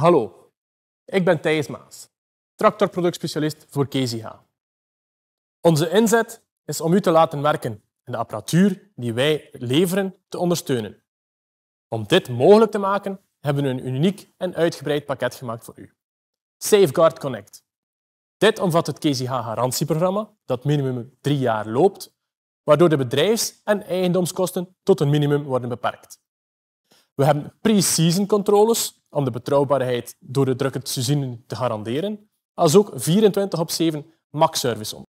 Hallo, ik ben Thijs Maas, tractorproductspecialist voor KZH. Onze inzet is om u te laten werken en de apparatuur die wij leveren te ondersteunen. Om dit mogelijk te maken, hebben we een uniek en uitgebreid pakket gemaakt voor u. Safeguard Connect. Dit omvat het KZH-garantieprogramma, dat minimum drie jaar loopt, waardoor de bedrijfs- en eigendomskosten tot een minimum worden beperkt. We hebben pre-season controles om de betrouwbaarheid door de drukke seizoenen te garanderen, als ook 24 op 7 max-service